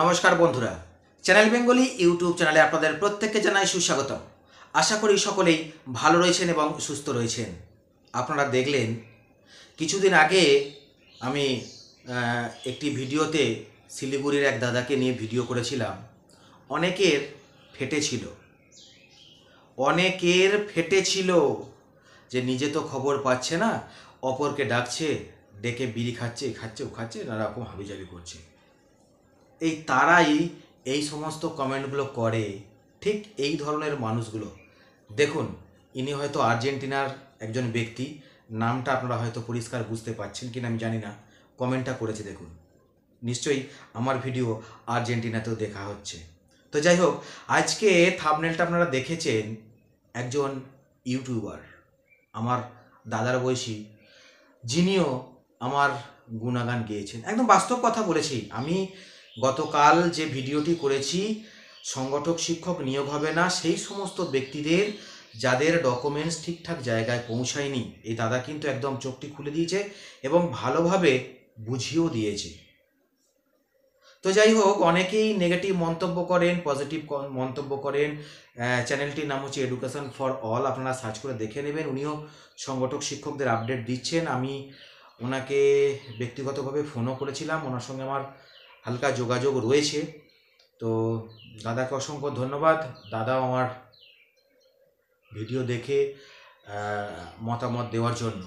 নমস্কার বন্ধুরা channel Bengali YouTube চ্যানেলে আপনাদের প্রত্যেককে জানাই সুস্বাগতম আশা করি সকলেই ভালো রয়েছেন এবং সুস্থ রয়েছেন আপনারা দেখলেন কিছুদিন আগে আমি একটি ভিডিওতে শিলিগুড়ির এক দাদাকে নিয়ে ভিডিও করেছিলাম অনেকের ফেটেছিল অনেকের ফেটেছিল যে নিজে তো খবর পাচ্ছে না অপরকে ডাকছে ডেকে বিড়ি খাচ্ছে খাচ্ছে ও খাচ্ছে নানা রকম হাবিজাবি করছে এই তারাই এই সমস্ত কমেন্টগুলো করে ঠিক এই ধরনের মানুষগুলো দেখুন ইনি হয়তো আর্জেন্টিনার একজন ব্যক্তি নামটা আপনারা হয়তো পরিষ্কার বুঝতে পারছেন কিনা আমি জানি না কমেন্টটা করেছে দেখুন নিশ্চয়ই আমার ভিডিও আর্জেন্টিনাতেও দেখা হচ্ছে তো যাই হোক আজকে থাবনেলটা আপনারা দেখেছেন একজন ইউটিউবার আমার দাদার বয়সী যিনিও আমার গুণাগান গেয়েছেন একদম বাস্তব কথা বলেছি আমি গতকাল যে ভিডিওটি করেছি সংগঠক শিক্ষক নিয়োগ হবে না সেই সমস্ত ব্যক্তিদের যাদের ডকুমেন্টস ঠিকঠাক জায়গায় পৌঁছায়নি এই দাদা কিন্তু একদম চোখটি খুলে দিয়েছে এবং ভালোভাবে বুঝিয়েও দিয়েছে তো যাই হোক অনেকেই নেগেটিভ মন্তব্য করেন পজিটিভ মন্তব্য করেন চ্যানেলটির নাম হচ্ছে এডুকেশন ফর অল আপনারা সার্চ করে দেখে নেবেন উনিও সংগঠক শিক্ষকদের আপডেট দিচ্ছেন আমি ওনাকে ব্যক্তিগতভাবে ফোনও করেছিলাম ওনার সঙ্গে আমার হালকা যোগাযোগ রয়েছে তো দাদাকে অসংখ্য ধন্যবাদ দাদা আমার ভিডিও দেখে মতামত দেওয়ার জন্য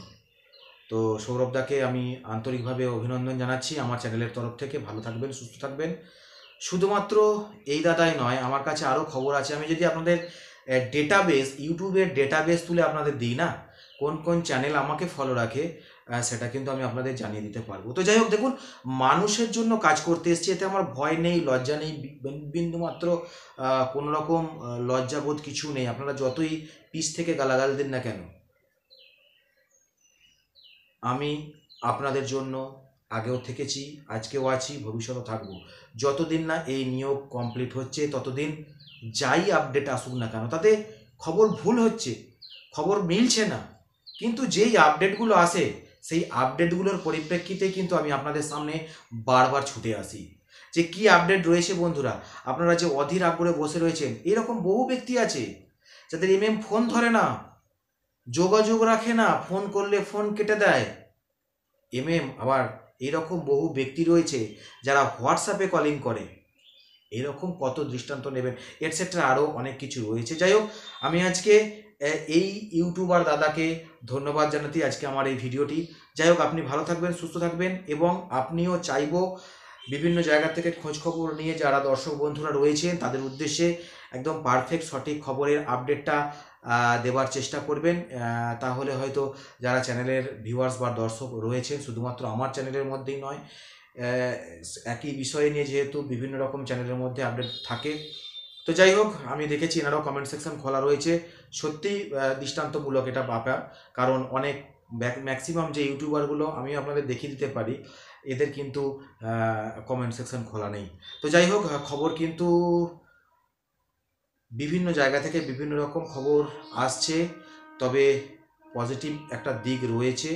তো সৌরভদাকে আমি আন্তরিকভাবে অভিনন্দন জানাচ্ছি আমার চ্যানেলের তরফ থেকে ভালো থাকবেন সুস্থ থাকবেন শুধুমাত্র এই দাদাই নয় আমার কাছে আরও খবর আছে আমি যদি আপনাদের ডেটাবেস ইউটিউবের ডেটাবেস তুলে আপনাদের দিই না কোন কোন চ্যানেল আমাকে ফলো রাখে হ্যাঁ, সেটা কিন্তু আমি আপনাদের জানিয়ে দিতে পারবো তো যাই হোক দেখুন মানুষের জন্য কাজ করতে এসেছি এতে আমার ভয় নেই লজ্জা নেই বিন্দুমাত্র কোনো রকম লজ্জাবোধ কিছু নেই আপনারা যতই পিস থেকে গালাগাল দিন না কেন আমি আপনাদের জন্য আগেও থেকেছি আজকেও আছি ভবিষ্যতেও থাকব যতদিন না এই নিয়োগ কমপ্লিট হচ্ছে ততদিন যাই আপডেট আসুক না কেন তাতে খবর ভুল হচ্ছে খবর মিলছে না কিন্তু যেই আপডেটগুলো আসে সেই আপডেটগুলোর পরিপ্রেক্ষিতে কিন্তু আমি আপনাদের সামনে বারবার ছুটে আসি যে কি আপডেট রয়েছে বন্ধুরা আপনারা যে অধীর আগ্রহে বসে রয়েছেন এরকম বহু ব্যক্তি আছে যাদের এমএম ফোন ধরে না যোগাযোগ রাখে না ফোন করলে ফোন কেটে দেয় এমএম আবার এরকম বহু ব্যক্তি রয়েছে যারা হোয়াটসঅ্যাপে কলিং করে এরকম কত দৃষ্টান্ত নেবেন এটসেট্রা আরও অনেক কিছু রয়েছে যাই হোক আমি আজকে এই ইউটিউবার দাদাকে ধন্যবাদ জানাতে আজকে আমার এই ভিডিওটি যাই হোক আপনি ভালো থাকবেন সুস্থ থাকবেন এবং আপনিও চাইব বিভিন্ন জায়গা থেকে খোঁজখবর নিয়ে যারা দর্শক বন্ধুরা রয়েছেন তাদের উদ্দেশ্যে একদম পারফেক্ট সঠিক খবরের আপডেটটা দেওয়ার চেষ্টা করবেন তাহলে হয়তো যারা চ্যানেলের ভিউয়ার্স বা দর্শক রয়েছেন শুধুমাত্র আমার চ্যানেলের মধ্যেই নয় একই বিষয় নিয়ে যেহেতু বিভিন্ন রকম চ্যানেলের মধ্যে আপডেট থাকে তো যাই হোক আমি দেখেছি এনারাও কমেন্ট সেকশন খোলা রয়েছে সত্যি দৃষ্টান্তমূলক এটা ব্যাপার কারণ অনেক ম্যাক্সিমাম যে ইউটিউবারগুলো আমি আপনাদের দেখিয়ে দিতে পারি এদের কিন্তু কমেন্ট সেকশন খোলা নেই তো যাই হোক খবর কিন্তু বিভিন্ন জায়গা থেকে বিভিন্ন রকম খবর আসছে তবে পজিটিভ একটা দিক রয়েছে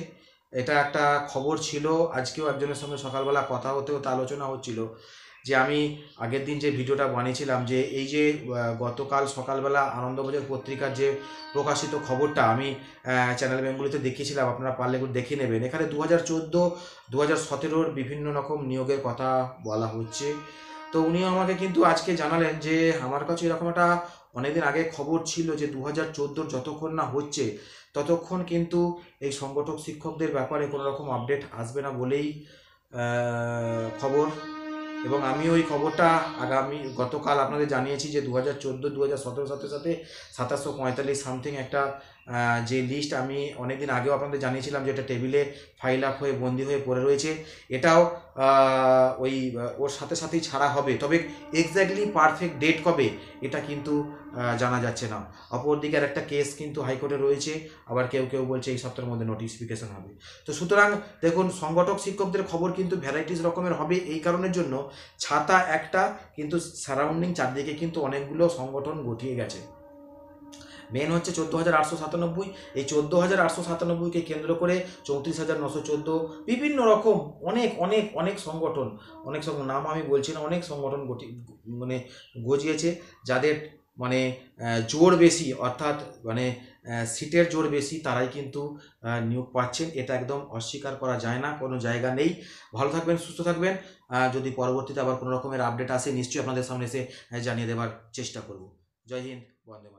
এটা একটা খবর ছিল আজকেও একজনের সঙ্গে সকালবেলা কথা হতে হতে আলোচনা হচ্ছিল যে আমি আগের দিন যে ভিডিওটা বানিয়েছিলাম যে এই যে গতকাল সকালবেলা আনন্দবাজার পত্রিকার যে প্রকাশিত খবরটা আমি চ্যানেল বেঙ্গুলিতে দেখিয়েছিলাম আপনারা পারলে একটু দেখে নেবেন এখানে দু হাজার চোদ্দো দু হাজার সতেরোর বিভিন্ন রকম নিয়োগের কথা বলা হচ্ছে তো উনি আমাকে কিন্তু আজকে জানালেন যে আমার কাছে এরকম একটা অনেকদিন আগে খবর ছিল যে দু হাজার চোদ্দোর যতক্ষণ না হচ্ছে ততক্ষণ কিন্তু এই সংগঠক শিক্ষকদের ব্যাপারে কোনো রকম আপডেট আসবে না বলেই খবর এবং আমি ওই খবরটা আগামী গতকাল আপনাদের জানিয়েছি যে দু হাজার চোদ্দো দু হাজার সতেরো সাথে সাথে সাতাশশো পঁয়তাল্লিশ সামথিং একটা যে লিস্ট আমি অনেকদিন আগেও আপনাদের জানিয়েছিলাম যে এটা টেবিলে ফাইল আপ হয়ে বন্দি হয়ে পড়ে রয়েছে এটাও ওই ওর সাথে সাথেই ছাড়া হবে তবে এক্স্যাক্টলি পারফেক্ট ডেট কবে এটা কিন্তু জানা যাচ্ছে না অপরদিকে আর একটা কেস কিন্তু হাইকোর্টে রয়েছে আবার কেউ কেউ বলছে এই সপ্তাহের মধ্যে নোটিফিকেশান হবে তো সুতরাং দেখুন সংগঠক শিক্ষকদের খবর কিন্তু ভ্যারাইটিস রকমের হবে এই কারণের জন্য ছাতা একটা কিন্তু সারাউন্ডিং চারদিকে কিন্তু অনেকগুলো সংগঠন গঠিয়ে গেছে মেন হচ্ছে চোদ্দো হাজার আটশো সাতানব্বই এই চোদ্দো হাজার আটশো সাতানব্বইকে কেন্দ্র করে চৌত্রিশ হাজার নশো চোদ্দো বিভিন্ন রকম অনেক অনেক অনেক সংগঠন অনেক সব নাম আমি বলছি না অনেক সংগঠন গঠি মানে গজিয়েছে যাদের মানে জোর বেশি অর্থাৎ মানে সিটের জোর বেশি তারাই কিন্তু নিয়োগ পাচ্ছেন এটা একদম অস্বীকার করা যায় না কোনো জায়গা নেই ভালো থাকবেন সুস্থ থাকবেন যদি পরবর্তীতে আবার কোনো রকমের আপডেট আসে নিশ্চয়ই আপনাদের সামনে এসে জানিয়ে দেওয়ার চেষ্টা করব জয় হিন্দ বন্দে